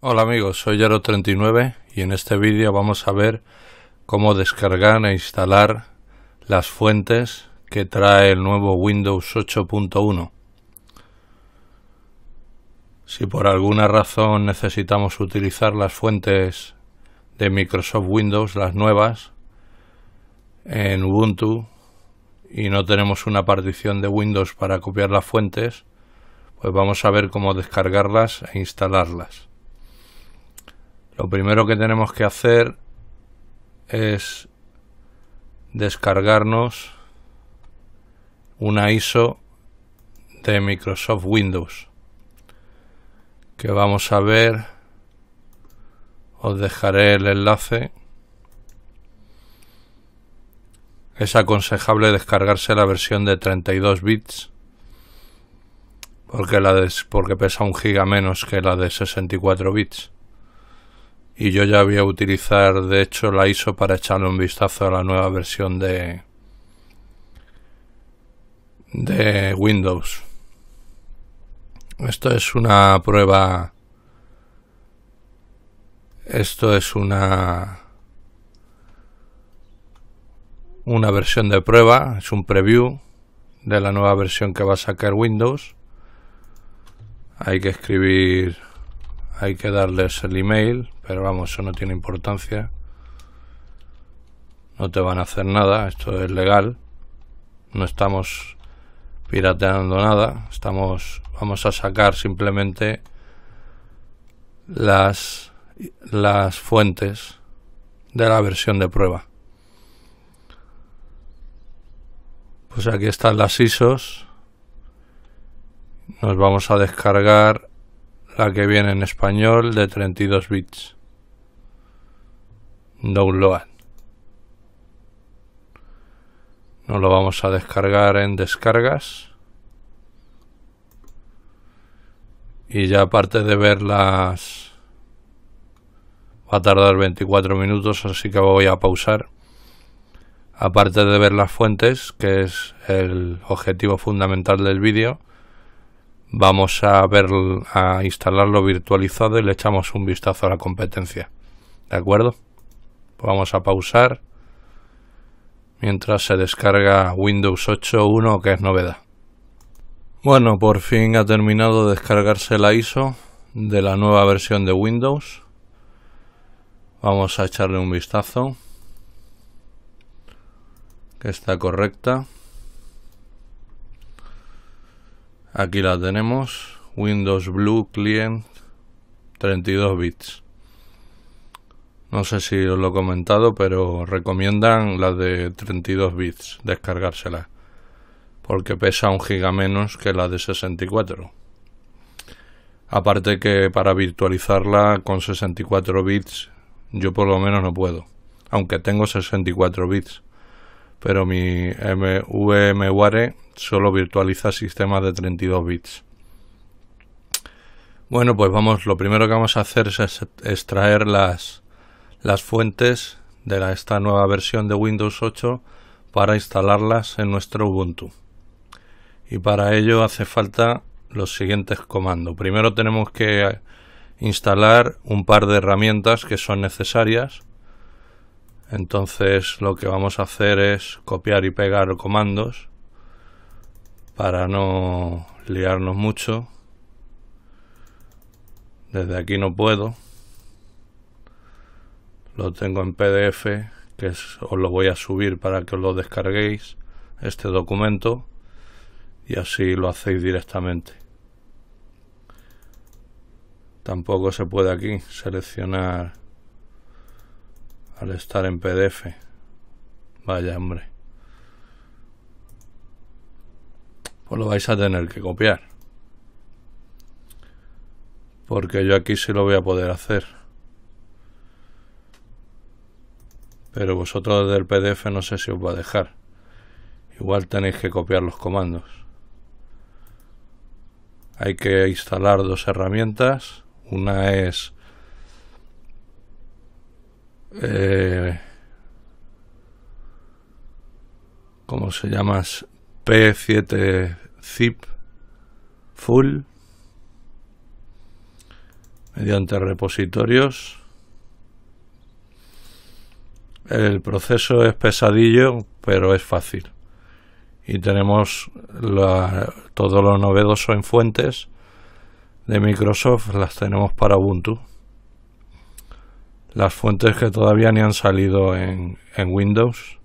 Hola amigos, soy Yaro39 y en este vídeo vamos a ver cómo descargar e instalar las fuentes que trae el nuevo Windows 8.1. Si por alguna razón necesitamos utilizar las fuentes de Microsoft Windows, las nuevas, en Ubuntu y no tenemos una partición de Windows para copiar las fuentes, pues vamos a ver cómo descargarlas e instalarlas. Lo primero que tenemos que hacer es descargarnos una ISO de Microsoft Windows que vamos a ver os dejaré el enlace es aconsejable descargarse la versión de 32 bits porque, la porque pesa un giga menos que la de 64 bits y yo ya voy a utilizar de hecho la ISO para echarle un vistazo a la nueva versión de de Windows. Esto es una prueba esto es una una versión de prueba, es un preview de la nueva versión que va a sacar Windows. Hay que escribir, hay que darles el email pero vamos, eso no tiene importancia. No te van a hacer nada, esto es legal. No estamos pirateando nada, estamos vamos a sacar simplemente las las fuentes de la versión de prueba. Pues aquí están las ISOs. Nos vamos a descargar la que viene en español de 32 bits download. Nos lo vamos a descargar en descargas. Y ya aparte de verlas, va a tardar 24 minutos, así que voy a pausar. Aparte de ver las fuentes, que es el objetivo fundamental del vídeo, vamos a ver a instalarlo virtualizado y le echamos un vistazo a la competencia. ¿De acuerdo? Vamos a pausar mientras se descarga Windows 8.1 que es novedad. Bueno, por fin ha terminado de descargarse la ISO de la nueva versión de Windows. Vamos a echarle un vistazo. Que está correcta. Aquí la tenemos. Windows Blue Client 32 bits. No sé si os lo he comentado, pero recomiendan la de 32 bits, descargársela. porque pesa un giga menos que la de 64. Aparte que para virtualizarla con 64 bits, yo por lo menos no puedo, aunque tengo 64 bits. Pero mi VMware solo virtualiza sistemas de 32 bits. Bueno, pues vamos, lo primero que vamos a hacer es extraer las las fuentes de esta nueva versión de Windows 8 para instalarlas en nuestro Ubuntu. Y para ello hace falta los siguientes comandos. Primero tenemos que instalar un par de herramientas que son necesarias. Entonces lo que vamos a hacer es copiar y pegar comandos para no liarnos mucho. Desde aquí no puedo lo tengo en PDF, que os lo voy a subir para que os lo descarguéis, este documento, y así lo hacéis directamente. Tampoco se puede aquí seleccionar al estar en PDF. Vaya, hombre. Pues lo vais a tener que copiar. Porque yo aquí sí lo voy a poder hacer. pero vosotros del PDF no sé si os va a dejar. Igual tenéis que copiar los comandos. Hay que instalar dos herramientas. Una es como eh, ¿cómo se llama? P7 zip full mediante repositorios el proceso es pesadillo, pero es fácil. Y tenemos todos los lo novedoso en fuentes de Microsoft, las tenemos para Ubuntu. Las fuentes que todavía ni han salido en, en Windows.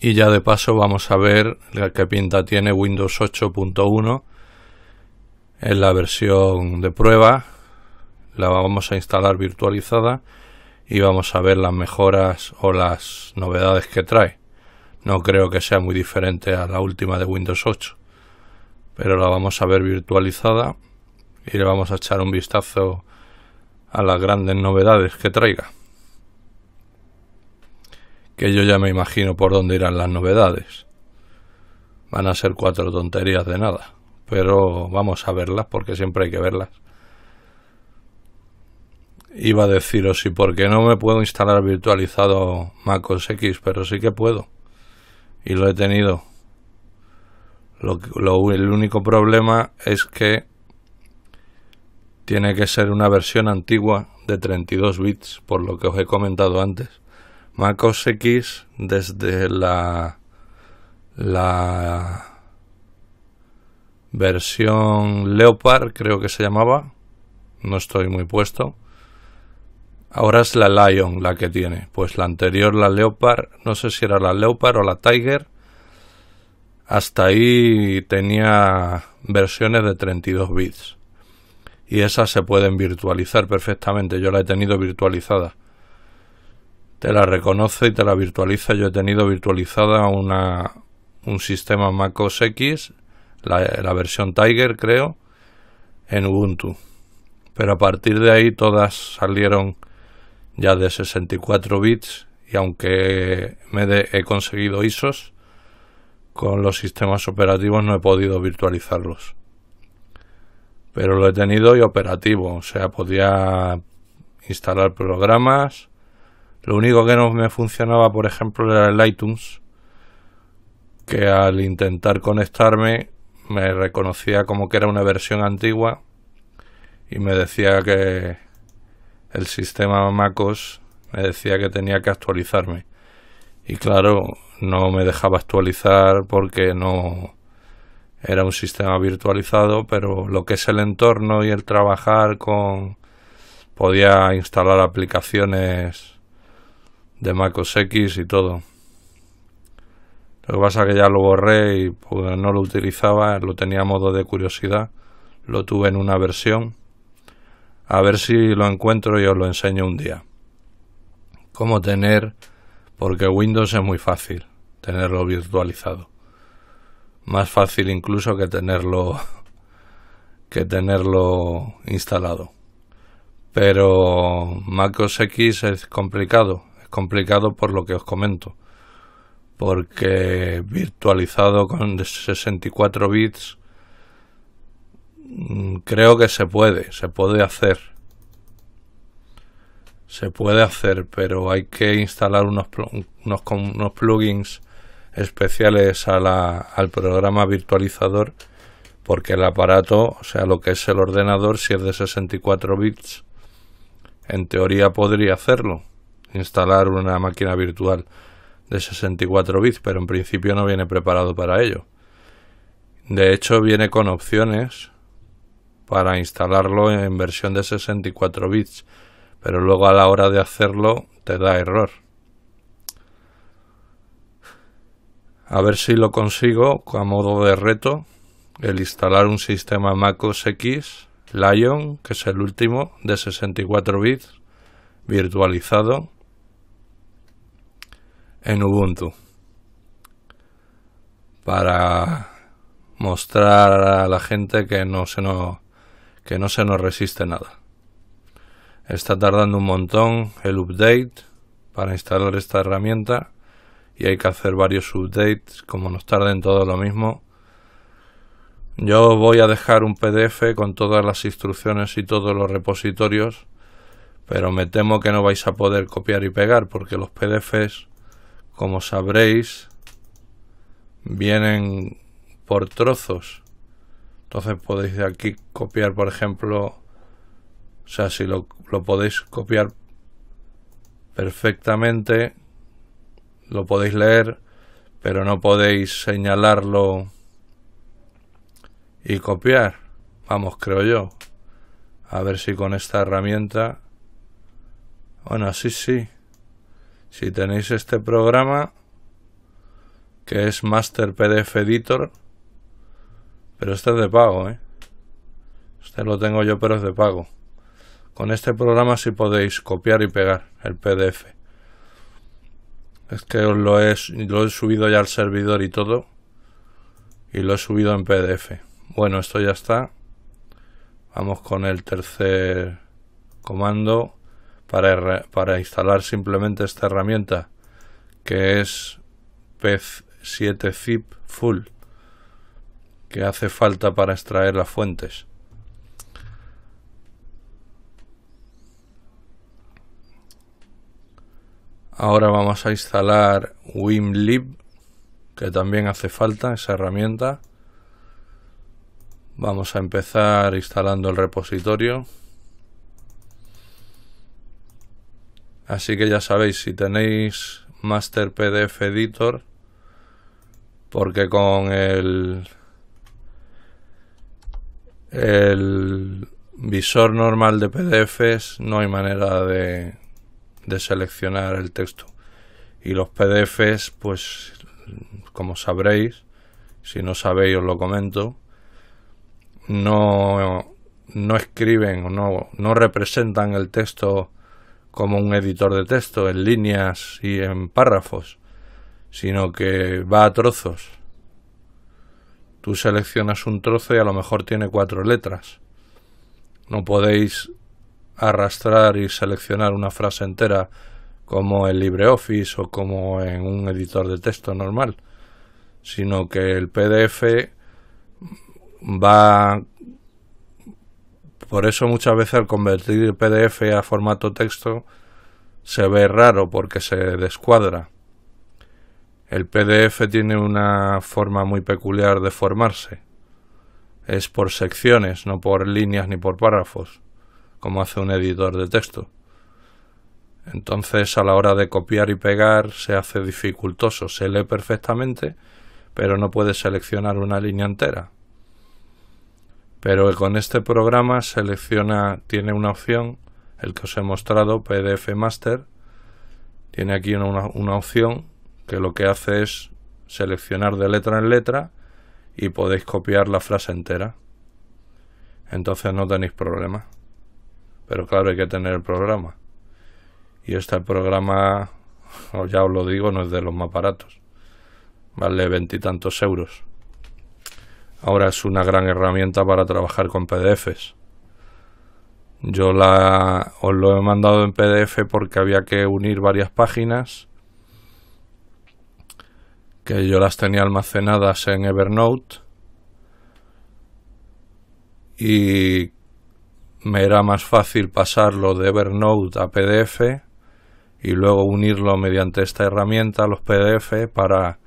Y ya de paso vamos a ver qué que pinta tiene Windows 8.1 en la versión de prueba. La vamos a instalar virtualizada y vamos a ver las mejoras o las novedades que trae. No creo que sea muy diferente a la última de Windows 8, pero la vamos a ver virtualizada y le vamos a echar un vistazo a las grandes novedades que traiga. Que yo ya me imagino por dónde irán las novedades. Van a ser cuatro tonterías de nada, pero vamos a verlas porque siempre hay que verlas iba a deciros, y porque no me puedo instalar virtualizado MacOS X, pero sí que puedo. Y lo he tenido. el único problema es que tiene que ser una versión antigua de 32 bits, por lo que os he comentado antes. MacOS X desde la la versión Leopard, creo que se llamaba. No estoy muy puesto. Ahora es la Lion la que tiene. Pues la anterior, la Leopard, no sé si era la Leopard o la Tiger. Hasta ahí tenía versiones de 32 bits. Y esas se pueden virtualizar perfectamente. Yo la he tenido virtualizada. Te la reconoce y te la virtualiza. Yo he tenido virtualizada una, un sistema Mac OS X, la versión Tiger creo, en Ubuntu. Pero a partir de ahí todas salieron ya de 64 bits y aunque me he conseguido ISOs, con los sistemas operativos no he podido virtualizarlos. Pero lo he tenido y operativo, o sea, podía instalar programas. Lo único que no me funcionaba, por ejemplo, era el iTunes, que al intentar conectarme me reconocía como que era una versión antigua y me decía que el sistema MacOS me decía que tenía que actualizarme. Y claro, no me dejaba actualizar porque no era un sistema virtualizado, pero lo que es el entorno y el trabajar con podía instalar aplicaciones de MacOS X y todo. Lo que pasa que ya lo borré y pues, no lo utilizaba, lo tenía a modo de curiosidad. Lo tuve en una versión a ver si lo encuentro y os lo enseño un día. Cómo tener, porque Windows es muy fácil tenerlo virtualizado. Más fácil incluso que tenerlo que tenerlo instalado. Pero MacOS X es complicado, es complicado por lo que os comento. Porque virtualizado con 64 bits Mm, creo que se puede, se puede hacer. Se puede hacer, pero hay que instalar unos, unos, plugins especiales al programa virtualizador porque el aparato, o sea, lo que es el ordenador, si es de 64 bits, en teoría podría hacerlo, instalar una máquina virtual de 64 bits, pero en principio no viene preparado para ello. De hecho, viene con opciones para instalarlo en versión de 64 bits, pero luego a la hora de hacerlo te da error. A ver si lo consigo a modo de reto el instalar un sistema MacOS X Lion, que es el último de 64 bits virtualizado en Ubuntu para mostrar a la gente que no se nos que no se nos resiste nada. Está tardando un montón el update para instalar esta herramienta y hay que hacer varios updates como nos tarden todo lo mismo. Yo voy a dejar un PDF con todas las instrucciones y todos los repositorios, pero me temo que no vais a poder copiar y pegar porque los PDFs, como sabréis, vienen por trozos entonces podéis de aquí copiar, por ejemplo, o sea, si lo, podéis copiar perfectamente, lo podéis leer, pero no podéis señalarlo y copiar. Vamos, creo yo. A ver si con esta herramienta... Bueno, sí, sí. Si tenéis este programa, que es Master PDF Editor, pero este es de pago, ¿eh? Este lo tengo yo, pero es de pago. Con este programa sí podéis copiar y pegar el PDF. Es que os lo he, lo he subido ya al servidor y todo. Y lo he subido en PDF. Bueno, esto ya está. Vamos con el tercer comando para, instalar simplemente esta herramienta que es p 7 zip full que hace falta para extraer las fuentes. Ahora vamos a instalar WimLib, que también hace falta esa herramienta. Vamos a empezar instalando el repositorio. Así que ya sabéis, si tenéis Master PDF Editor, porque con el el visor normal de PDFs no hay manera de, seleccionar el texto. Y los PDFs, pues como sabréis, si no sabéis os lo comento, no, no escriben, no, no representan el texto como un editor de texto en líneas y en párrafos, sino que va a trozos. Tú seleccionas un trozo y a lo mejor tiene cuatro letras. No podéis arrastrar y seleccionar una frase entera como en LibreOffice o como en un editor de texto normal, sino que el PDF va... Por eso muchas veces al convertir PDF a formato texto se ve raro porque se descuadra. El PDF tiene una forma muy peculiar de formarse. Es por secciones, no por líneas ni por párrafos, como hace un editor de texto. Entonces a la hora de copiar y pegar se hace dificultoso. Se lee perfectamente, pero no puede seleccionar una línea entera. Pero con este programa selecciona, tiene una opción, el que os he mostrado, PDF Master. Tiene aquí una, una opción que lo que hace es seleccionar de letra en letra y podéis copiar la frase entera. Entonces no tenéis problema. Pero claro, hay que tener el programa. Y este programa, ya os lo digo, no es de los más baratos. Vale veintitantos euros. Ahora es una gran herramienta para trabajar con PDFs. Yo la, os lo he mandado en PDF porque había que unir varias páginas que yo las tenía almacenadas en Evernote y me era más fácil pasarlo de Evernote a PDF y luego unirlo mediante esta herramienta a los PDF para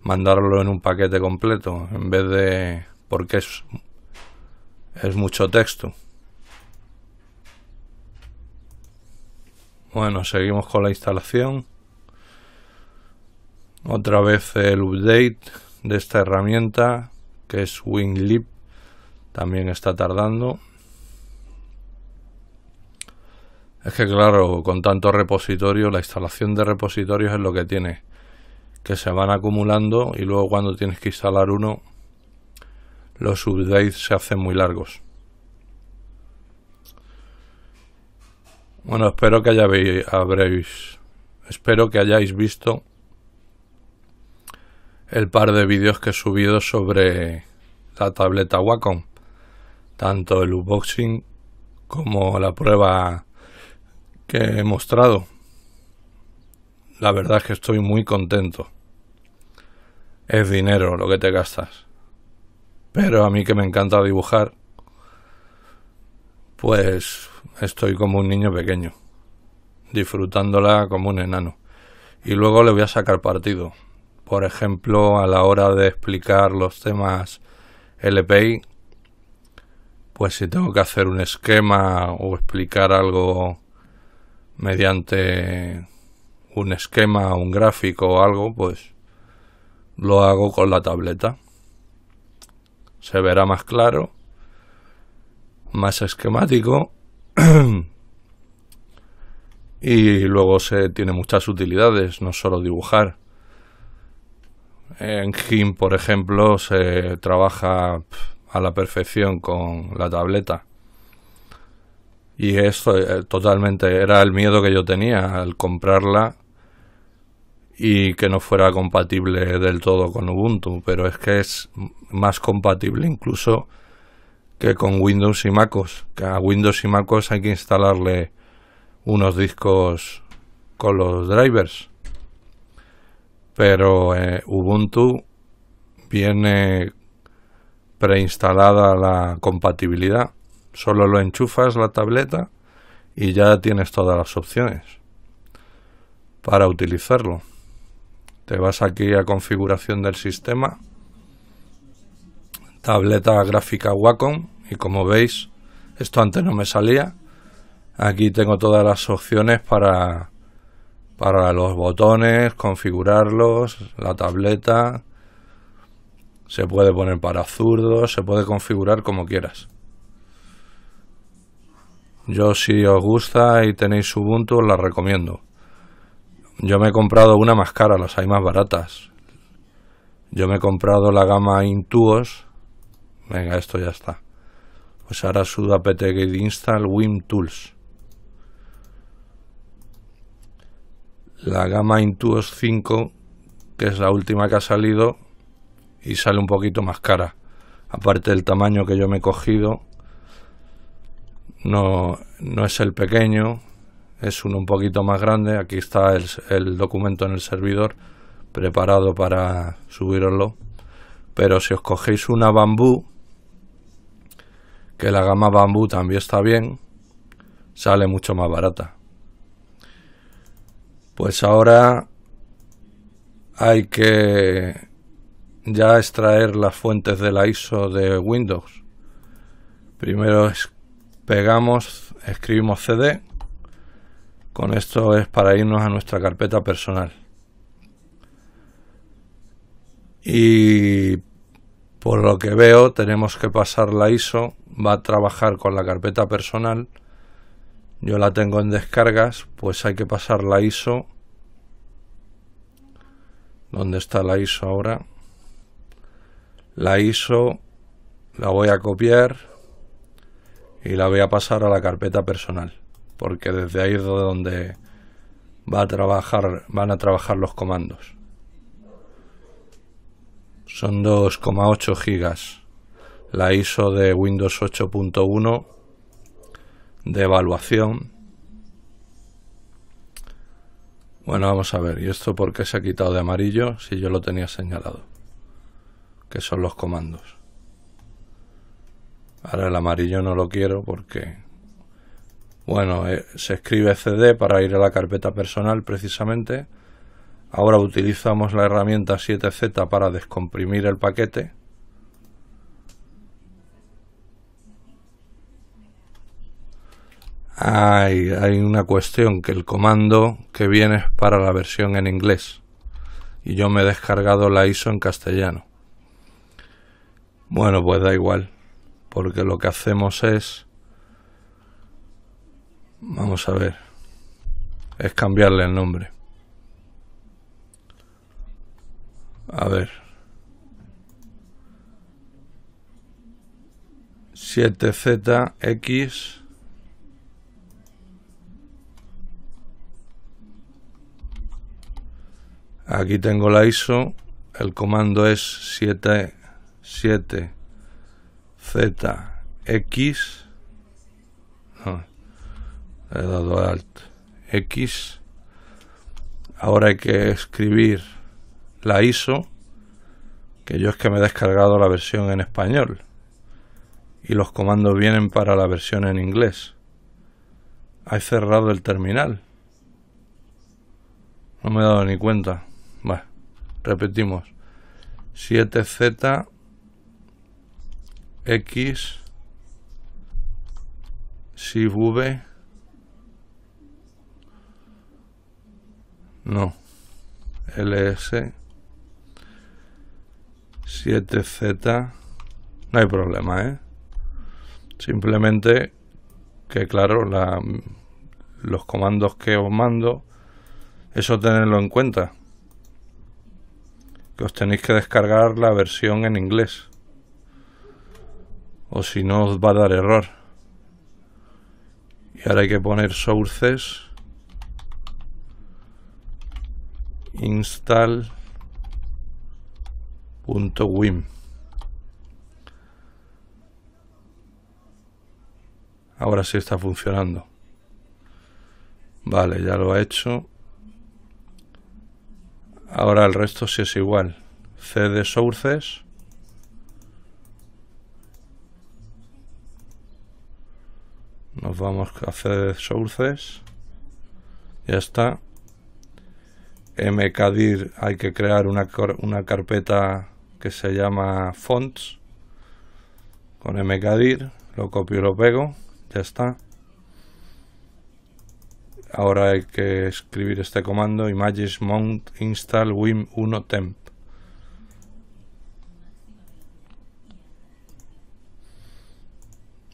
mandarlo en un paquete completo en vez de porque es es mucho texto. Bueno, seguimos con la instalación otra vez el update de esta herramienta que es WinLib también está tardando es que claro con tanto repositorio la instalación de repositorios es lo que tiene que se van acumulando y luego cuando tienes que instalar uno los updates se hacen muy largos bueno espero que hayáis, habréis espero que hayáis visto el par de vídeos que he subido sobre la tableta Wacom, tanto el unboxing como la prueba que he mostrado. La verdad es que estoy muy contento. Es dinero lo que te gastas. Pero a mí que me encanta dibujar, pues estoy como un niño pequeño, disfrutándola como un enano. Y luego le voy a sacar partido por ejemplo, a la hora de explicar los temas LPI, pues si tengo que hacer un esquema o explicar algo mediante un esquema, un gráfico o algo, pues lo hago con la tableta. Se verá más claro, más esquemático y luego se tiene muchas utilidades, no solo dibujar en GIM, por ejemplo, se trabaja a la perfección con la tableta. Y esto eh, totalmente era el miedo que yo tenía al comprarla y que no fuera compatible del todo con Ubuntu, pero es que es más compatible incluso que con Windows y MacOS. Que a Windows y MacOS hay que instalarle unos discos con los drivers pero eh, Ubuntu viene preinstalada la compatibilidad. Solo lo enchufas la tableta y ya tienes todas las opciones para utilizarlo. Te vas aquí a configuración del sistema, tableta gráfica Wacom y como veis, esto antes no me salía. Aquí tengo todas las opciones para para los botones, configurarlos, la tableta. Se puede poner para zurdos, se puede configurar como quieras. Yo si os gusta y tenéis Ubuntu os la recomiendo. Yo me he comprado una más cara, las hay más baratas. Yo me he comprado la gama Intuos. Venga, esto ya está. Pues ahora sudo apt-get install wim tools. la gama Intuos 5, que es la última que ha salido, y sale un poquito más cara. Aparte del tamaño que yo me he cogido, no, no es el pequeño, es uno un poquito más grande. Aquí está el, el documento en el servidor preparado para subiroslo. Pero si os cogéis una bambú, que la gama bambú también está bien, sale mucho más barata pues ahora hay que ya extraer las fuentes de la ISO de Windows. Primero pegamos, escribimos CD. Con esto es para irnos a nuestra carpeta personal. Y por lo que veo tenemos que pasar la ISO. Va a trabajar con la carpeta personal. Yo la tengo en descargas, pues hay que pasar la ISO ¿Dónde está la ISO ahora? La ISO la voy a copiar y la voy a pasar a la carpeta personal. Porque desde ahí es donde va a trabajar, van a trabajar los comandos. Son 2,8 gigas. La ISO de Windows 8.1 de evaluación bueno, vamos a ver, ¿y esto por qué se ha quitado de amarillo si yo lo tenía señalado? Que son los comandos. Ahora el amarillo no lo quiero porque... Bueno, eh, se escribe cd para ir a la carpeta personal precisamente. Ahora utilizamos la herramienta 7z para descomprimir el paquete hay, una cuestión, que el comando que viene es para la versión en inglés. Y yo me he descargado la ISO en castellano. Bueno, pues da igual. Porque lo que hacemos es... Vamos a ver. Es cambiarle el nombre. A ver. 7ZX Aquí tengo la ISO, el comando es 77ZX, no, he dado alt, X, ahora hay que escribir la ISO, que yo es que me he descargado la versión en español y los comandos vienen para la versión en inglés. He cerrado el terminal. No me he dado ni cuenta. Repetimos. 7Z X si V no LS 7Z no hay problema ¿eh? simplemente que claro los comandos que os mando eso tenerlo en cuenta os tenéis que descargar la versión en inglés. O si no os va a dar error. Y ahora hay que poner sources. install install.wim. Ahora sí está funcionando. Vale, ya lo ha hecho. Ahora el resto sí es igual. CD sources. Nos vamos a CD sources. Ya está. mkdir hay que crear una, una carpeta que se llama fonts. Con mkdir lo copio y lo pego. Ya está. Ahora hay que escribir este comando images mount install wim1 temp.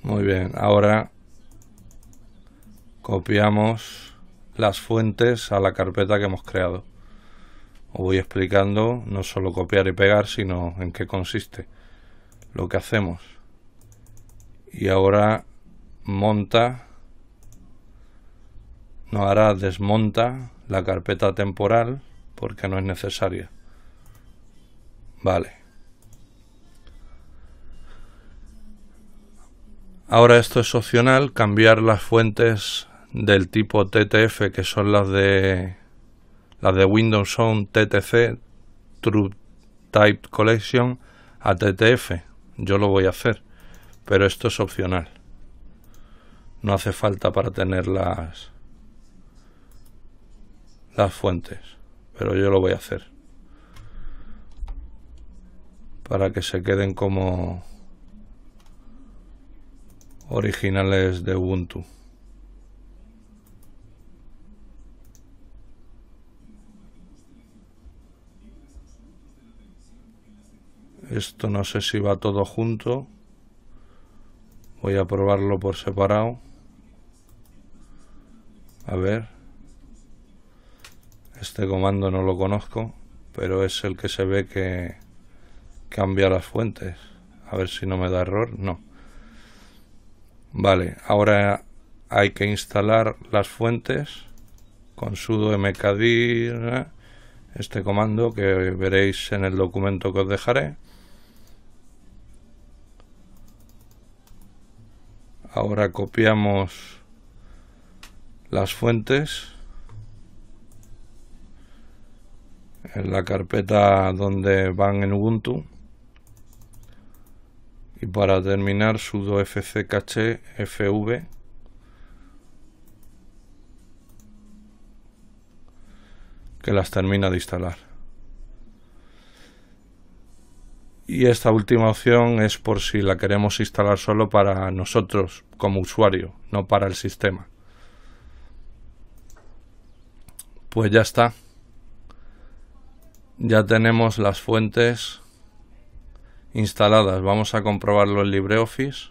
Muy bien, ahora copiamos las fuentes a la carpeta que hemos creado. Os voy explicando no solo copiar y pegar, sino en qué consiste lo que hacemos. Y ahora monta no, hará desmonta la carpeta temporal porque no es necesaria. Vale. Ahora esto es opcional, cambiar las fuentes del tipo TTF que son las de las de Windows son TTC True Type Collection a TTF. Yo lo voy a hacer, pero esto es opcional. No hace falta para tenerlas. las las fuentes. Pero yo lo voy a hacer. Para que se queden como originales de Ubuntu. Esto no sé si va todo junto. Voy a probarlo por separado. A ver. Este comando no lo conozco, pero es el que se ve que cambia las fuentes. A ver si no me da error. No. Vale, ahora hay que instalar las fuentes con sudo mkdir, ¿eh? este comando que veréis en el documento que os dejaré. Ahora copiamos las fuentes en la carpeta donde van en Ubuntu y para terminar sudo fc fv que las termina de instalar y esta última opción es por si la queremos instalar solo para nosotros como usuario no para el sistema pues ya está ya tenemos las fuentes instaladas. Vamos a comprobarlo en LibreOffice.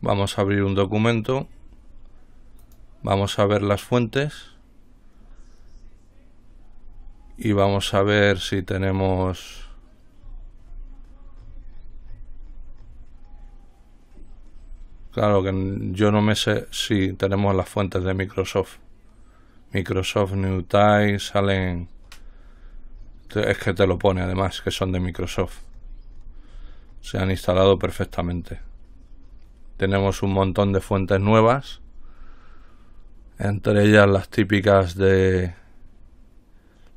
Vamos a abrir un documento. Vamos a ver las fuentes. Y vamos a ver si tenemos... Claro que yo no me sé si tenemos las fuentes de Microsoft. Microsoft New Time, salen este, es que te lo pone además, que son de Microsoft. Se han instalado perfectamente. Tenemos un montón de fuentes nuevas, entre ellas las típicas de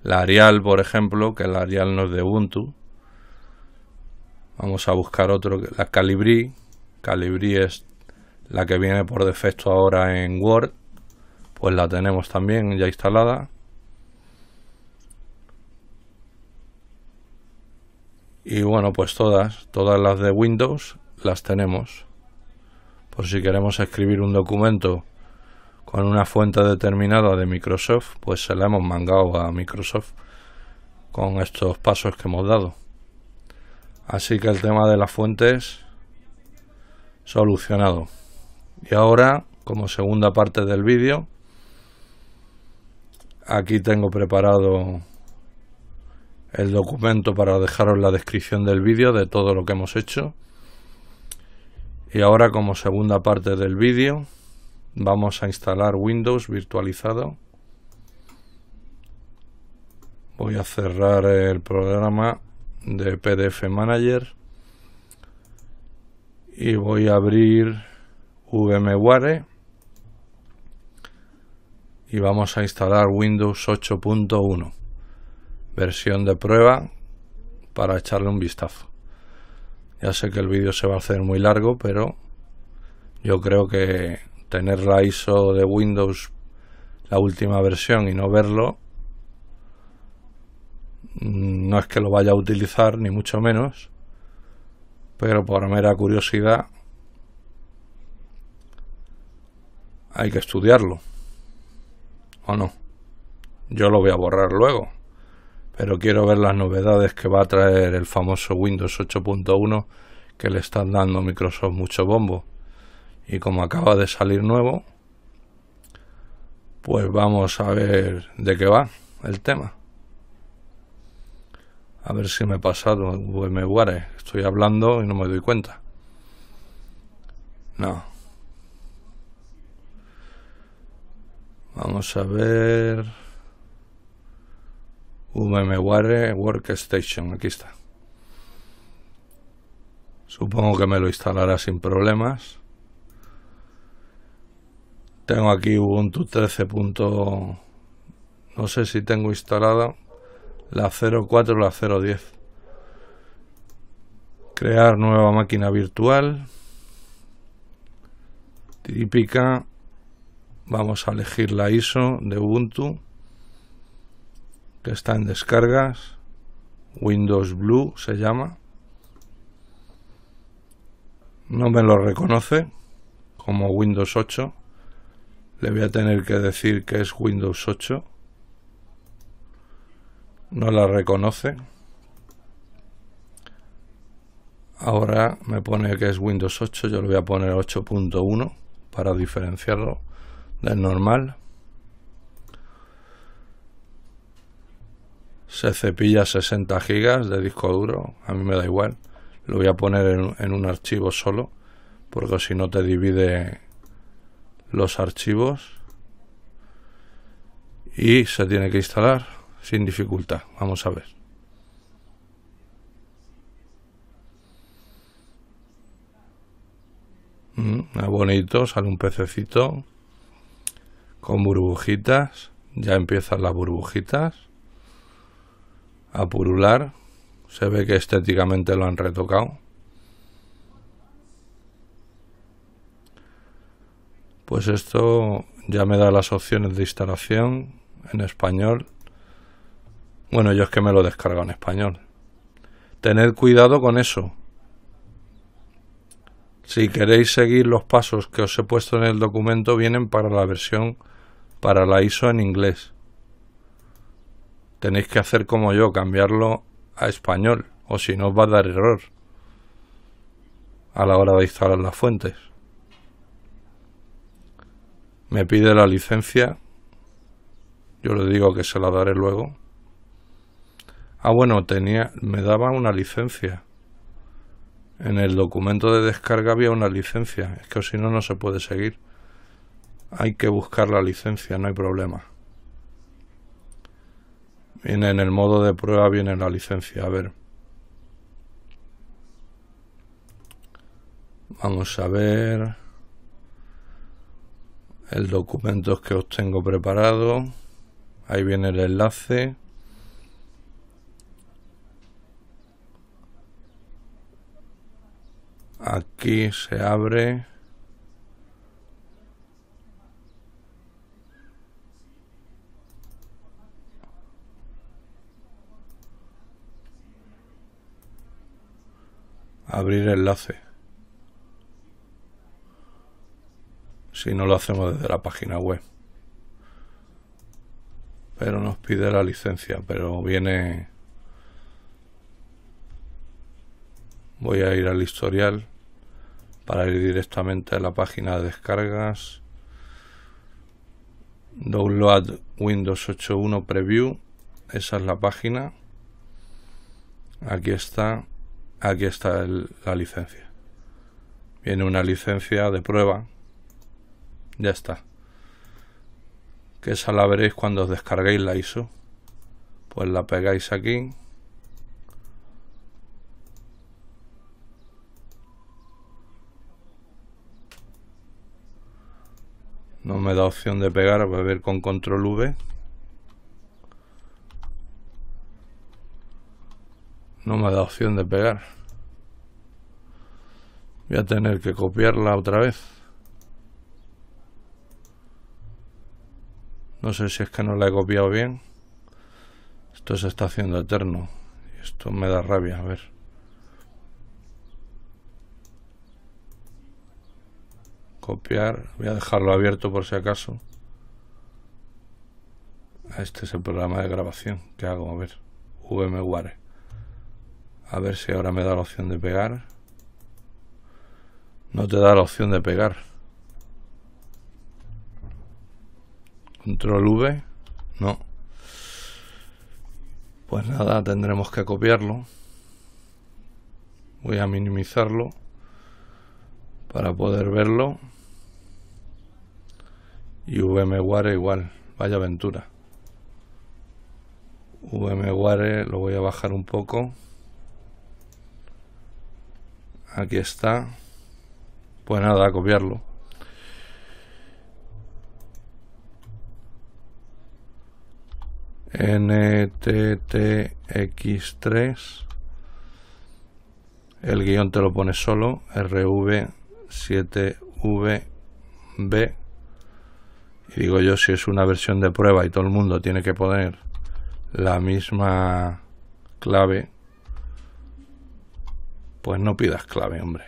la Arial, por ejemplo, que la Arial no es de Ubuntu. Vamos a buscar otro, la Calibri. Calibri es la que viene por defecto ahora en Word. Pues la tenemos también ya instalada. Y bueno, pues todas, todas las de Windows las tenemos. Por si queremos escribir un documento con una fuente determinada de Microsoft, pues se la hemos mangado a Microsoft con estos pasos que hemos dado. Así que el tema de las fuentes solucionado. Y ahora, como segunda parte del vídeo, aquí tengo preparado el documento para dejaros la descripción del vídeo de todo lo que hemos hecho. Y ahora como segunda parte del vídeo vamos a instalar Windows virtualizado. Voy a cerrar el programa de PDF Manager y voy a abrir VMware y vamos a instalar Windows 8.1 versión de prueba para echarle un vistazo. Ya sé que el vídeo se va a hacer muy largo, pero yo creo que tener la ISO de Windows, la última versión, y no verlo, mm, no es que lo vaya a utilizar, ni mucho menos, pero por mera curiosidad hay que estudiarlo. ¿O no? Yo lo voy a borrar luego pero quiero ver las novedades que va a traer el famoso Windows 8.1 que le están dando Microsoft mucho bombo. Y como acaba de salir nuevo, pues vamos a ver de qué va el tema. A ver si me he pasado VMware. Pues Estoy hablando y no me doy cuenta. No. Vamos a ver. VMware Workstation, aquí está. Supongo que me lo instalará sin problemas. Tengo aquí Ubuntu 13. No sé si tengo instalada la 04 o la 010. Crear nueva máquina virtual. Típica. Vamos a elegir la ISO de Ubuntu que está en descargas. Windows Blue se llama. No me lo reconoce como Windows 8. Le voy a tener que decir que es Windows 8. No la reconoce. Ahora me pone que es Windows 8. Yo le voy a poner 8.1 para diferenciarlo del normal. se cepilla 60 gigas de disco duro, a mí me da igual, lo voy a poner en, un archivo solo, porque si no te divide los archivos y se tiene que instalar sin dificultad, vamos a ver. Mm, ah, bonito, sale un pececito con burbujitas, ya empiezan las burbujitas a purular. Se ve que estéticamente lo han retocado. Pues esto ya me da las opciones de instalación en español. Bueno, yo es que me lo descargo en español. Tened cuidado con eso. Si queréis seguir los pasos que os he puesto en el documento, vienen para la versión para la ISO en inglés tenéis que hacer como yo, cambiarlo a español, o si no os va a dar error a la hora de instalar las fuentes. Me pide la licencia, yo le digo que se la daré luego. Ah, bueno, tenía, me daba una licencia. En el documento de descarga había una licencia, es que si no, no se puede seguir. Hay que buscar la licencia, no hay problema. Viene en el modo de prueba, viene la licencia. A ver. Vamos a ver el documento que os tengo preparado. Ahí viene el enlace. Aquí se abre. Abrir enlace. Si no lo hacemos desde la página web. Pero nos pide la licencia, pero viene... Voy a ir al historial para ir directamente a la página de descargas. Download Windows 8.1 Preview. Esa es la página. Aquí está aquí está la licencia. Viene una licencia de prueba. Ya está. Que esa la veréis cuando os descarguéis la ISO. Pues la pegáis aquí. No me da opción de pegar, voy a ver con control V. No me da opción de pegar. Voy a tener que copiarla otra vez. No sé si es que no la he copiado bien. Esto se está haciendo eterno. esto me da rabia, a ver. Copiar. Voy a dejarlo abierto por si acaso. Este es el programa de grabación. ¿Qué hago? A ver. VMWare. A ver si ahora me da la opción de pegar. No te da la opción de pegar. Control V. No. Pues nada, tendremos que copiarlo. Voy a minimizarlo para poder verlo. Y VMware igual. Vaya aventura. VMware lo voy a bajar un poco aquí está pues nada, a copiarlo nttx3 el guión te lo pone solo rv7vb y digo yo si es una versión de prueba y todo el mundo tiene que poner la misma clave pues no pidas clave, hombre.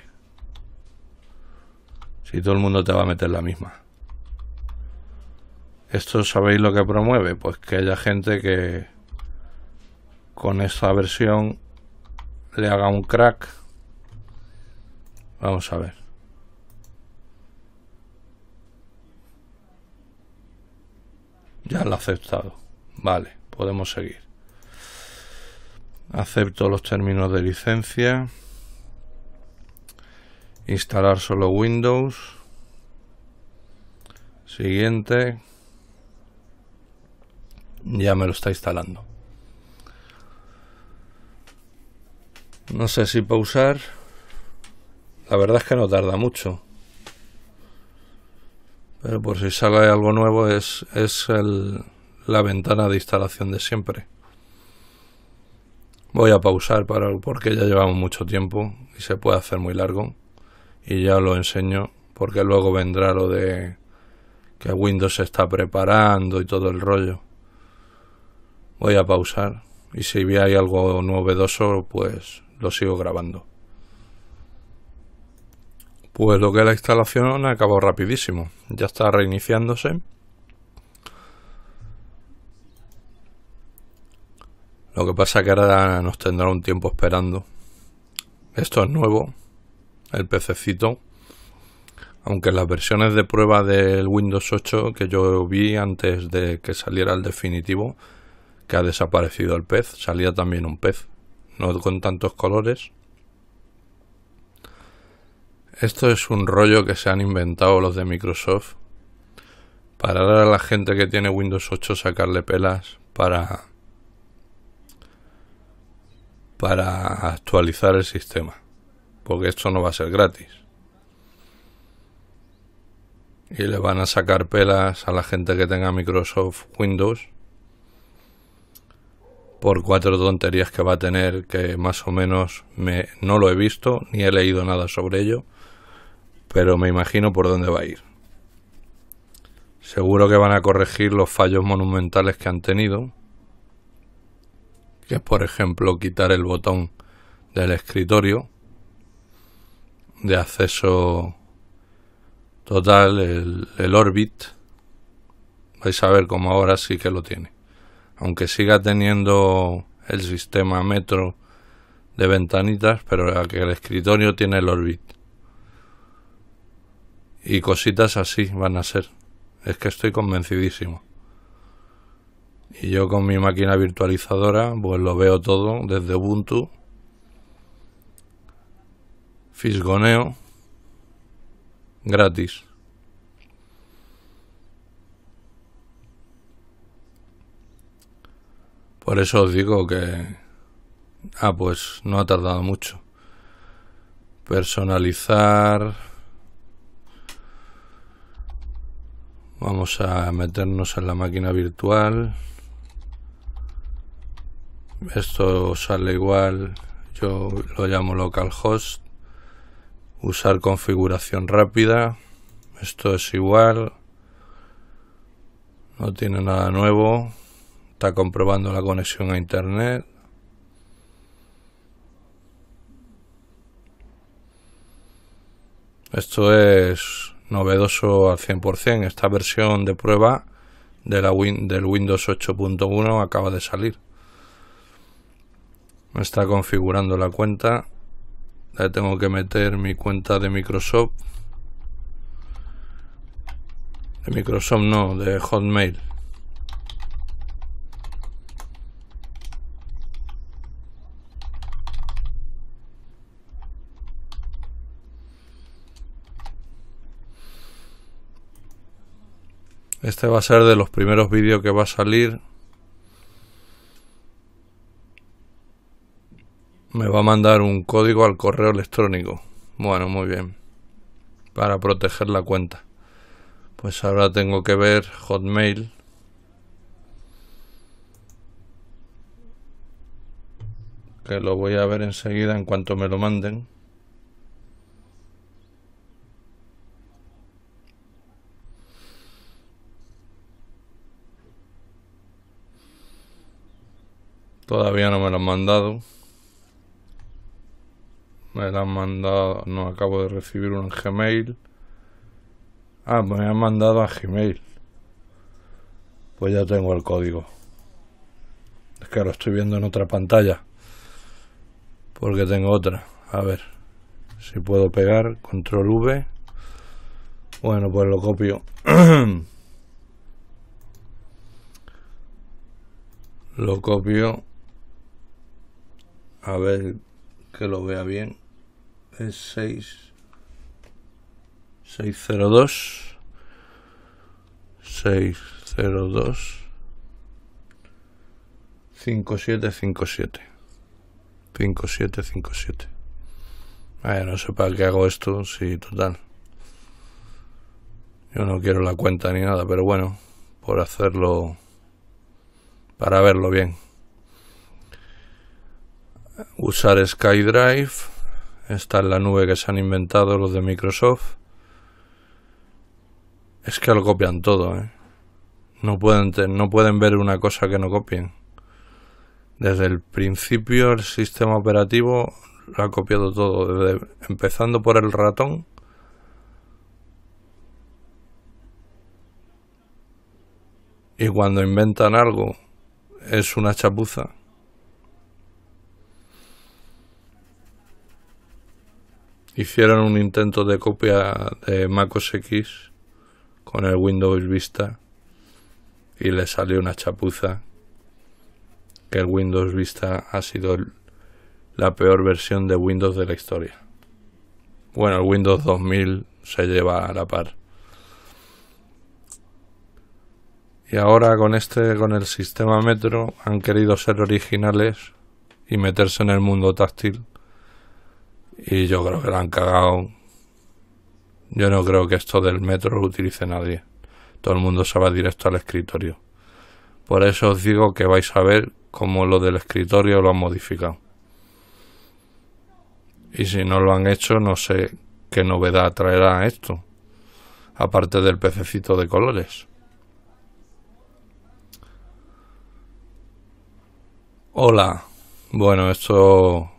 Si todo el mundo te va a meter la misma. ¿Esto sabéis lo que promueve? Pues que haya gente que con esta versión le haga un crack. Vamos a ver. Ya lo ha aceptado. Vale, podemos seguir. Acepto los términos de licencia instalar solo Windows siguiente ya me lo está instalando no sé si pausar la verdad es que no tarda mucho pero por si sale algo nuevo es, es la ventana de instalación de siempre voy a pausar para, porque ya llevamos mucho tiempo y se puede hacer muy largo y ya lo enseño porque luego vendrá lo de que Windows se está preparando y todo el rollo. Voy a pausar y si hay algo novedoso pues lo sigo grabando. Pues lo que la instalación acabó rapidísimo. Ya está reiniciándose. Lo que pasa que ahora nos tendrá un tiempo esperando. Esto es nuevo, el pececito. Aunque las versiones de prueba del Windows 8 que yo vi antes de que saliera el definitivo, que ha desaparecido el pez, salía también un pez, no con tantos colores. Esto es un rollo que se han inventado los de Microsoft para dar a la gente que tiene Windows 8 sacarle pelas para para actualizar el sistema porque esto no va a ser gratis. Y le van a sacar pelas a la gente que tenga Microsoft Windows por cuatro tonterías que va a tener que más o menos no lo he visto ni he leído nada sobre ello, pero me imagino por dónde va a ir. Seguro que van a corregir los fallos monumentales que han tenido, que es por ejemplo quitar el botón del escritorio de acceso total el, Orbit. Vais a ver cómo ahora sí que lo tiene. Aunque siga teniendo el sistema Metro de ventanitas, pero que el escritorio tiene el Orbit. Y cositas así van a ser. Es que estoy convencidísimo. Y yo con mi máquina virtualizadora, pues lo veo todo desde Ubuntu Fisgoneo gratis. Por eso os digo que... Ah, pues no ha tardado mucho. Personalizar. Vamos a meternos en la máquina virtual. Esto sale igual. Yo lo llamo localhost usar configuración rápida esto es igual no tiene nada nuevo está comprobando la conexión a internet esto es novedoso al 100% esta versión de prueba de la win del Windows 8.1 acaba de salir me está configurando la cuenta tengo que meter mi cuenta de Microsoft. De Microsoft no, de Hotmail. Este va a ser de los primeros vídeos que va a salir Me va a mandar un código al correo electrónico. Bueno, muy bien. Para proteger la cuenta. Pues ahora tengo que ver Hotmail. Que lo voy a ver enseguida en cuanto me lo manden. Todavía no me lo han mandado. Me la han mandado, no acabo de recibir un Gmail. Ah, me han mandado a Gmail. Pues ya tengo el código. Es que lo estoy viendo en otra pantalla. Porque tengo otra. A ver. Si puedo pegar. Control V. Bueno, pues lo copio. lo copio. A ver que lo vea bien es 6, 602, 602, 5757, 5757. ver, no sé para qué hago esto, sí, total. Yo no quiero la cuenta ni nada, pero bueno, por hacerlo, para verlo bien. Usar SkyDrive esta es la nube que se han inventado los de Microsoft. Es que lo copian todo, ¿eh? No pueden, no pueden ver una cosa que no copien. Desde el principio el sistema operativo lo ha copiado todo, empezando por el ratón. Y cuando inventan algo es una chapuza. hicieron un intento de copia de MacOS X con el Windows Vista y le salió una chapuza que el Windows Vista ha sido la peor versión de Windows de la historia. Bueno, el Windows 2000 se lleva a la par. Y ahora con este, con el sistema Metro, han querido ser originales y meterse en el mundo táctil y yo creo que la han cagado. Yo no creo que esto del metro lo utilice nadie. Todo el mundo se va directo al escritorio. Por eso os digo que vais a ver cómo lo del escritorio lo han modificado. Y si no lo han hecho, no sé qué novedad traerá esto. Aparte del pececito de colores. Hola. Bueno, esto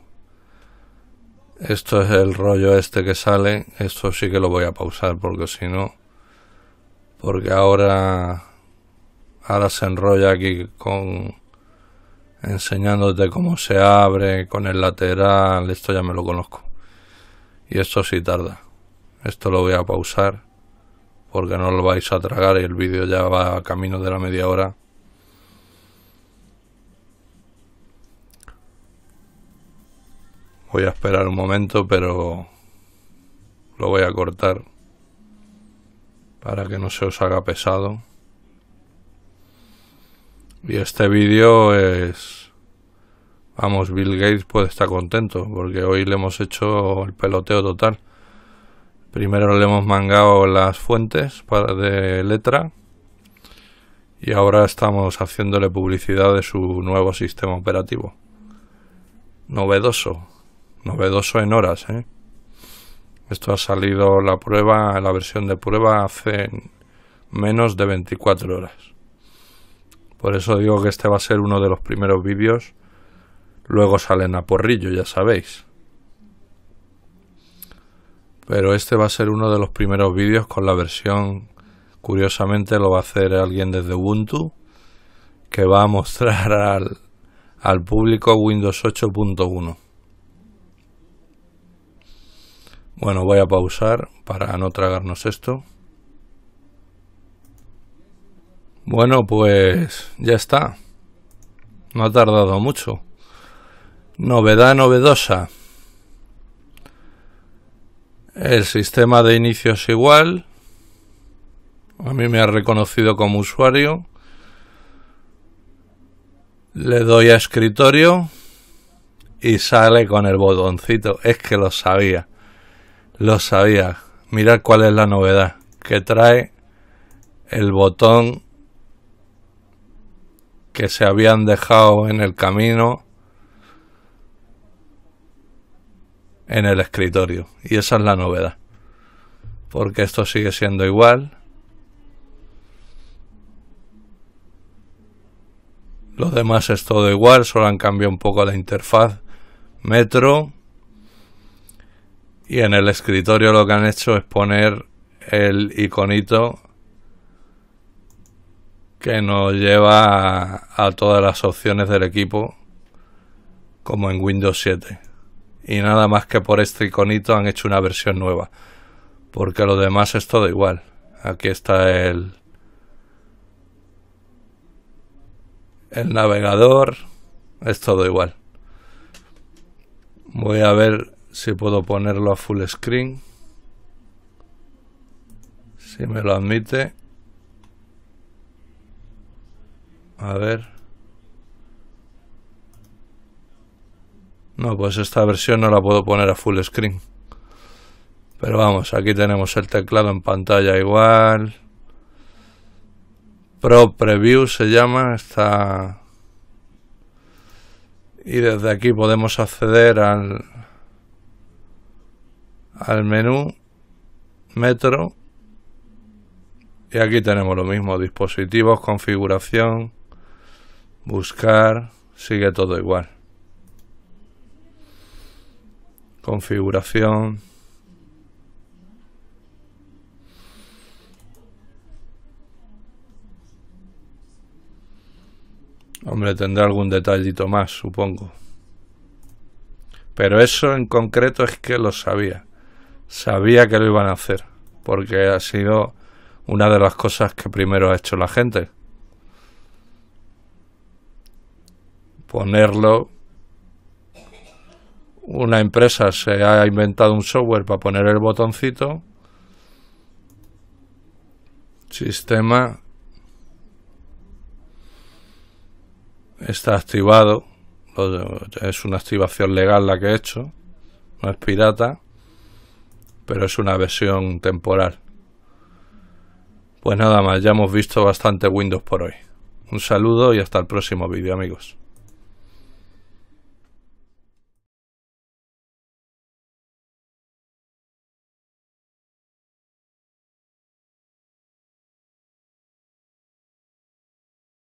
esto es el rollo este que sale. Esto sí que lo voy a pausar porque si no... Porque ahora... Ahora se enrolla aquí con... Enseñándote cómo se abre con el lateral. Esto ya me lo conozco. Y esto sí tarda. Esto lo voy a pausar. Porque no lo vais a tragar y el vídeo ya va a camino de la media hora. Voy a esperar un momento, pero lo voy a cortar para que no se os haga pesado. Y este vídeo es... Vamos, Bill Gates puede estar contento porque hoy le hemos hecho el peloteo total. Primero le hemos mangado las fuentes de letra y ahora estamos haciéndole publicidad de su nuevo sistema operativo. Novedoso, novedoso en horas. ¿eh? Esto ha salido la prueba, la versión de prueba hace menos de 24 horas. Por eso digo que este va a ser uno de los primeros vídeos. Luego salen a porrillo, ya sabéis. Pero este va a ser uno de los primeros vídeos con la versión. Curiosamente lo va a hacer alguien desde Ubuntu. Que va a mostrar al, al público Windows 8.1. Bueno, voy a pausar para no tragarnos esto. Bueno, pues ya está. No ha tardado mucho. Novedad novedosa. El sistema de inicio es igual. A mí me ha reconocido como usuario. Le doy a escritorio y sale con el botoncito. Es que lo sabía. Lo sabía. mira cuál es la novedad. Que trae el botón que se habían dejado en el camino en el escritorio. Y esa es la novedad. Porque esto sigue siendo igual. Lo demás es todo igual, solo han cambiado un poco la interfaz. Metro. Y en el escritorio lo que han hecho es poner el iconito que nos lleva a, todas las opciones del equipo como en Windows 7. Y nada más que por este iconito han hecho una versión nueva. Porque lo demás es todo igual. Aquí está el, el navegador. Es todo igual. Voy a ver si puedo ponerlo a full screen si me lo admite a ver no pues esta versión no la puedo poner a full screen pero vamos aquí tenemos el teclado en pantalla igual Pro Preview se llama está y desde aquí podemos acceder al, al menú metro y aquí tenemos lo mismo dispositivos configuración buscar sigue todo igual configuración Hombre, tendrá algún detallito más, supongo. Pero eso en concreto es que lo sabía sabía que lo iban a hacer, porque ha sido una de las cosas que primero ha hecho la gente. Ponerlo. Una empresa se ha inventado un software para poner el botoncito. Sistema está activado. Es una activación legal la que he hecho. No es pirata pero es una versión temporal. Pues nada más, ya hemos visto bastante Windows por hoy. Un saludo y hasta el próximo vídeo amigos.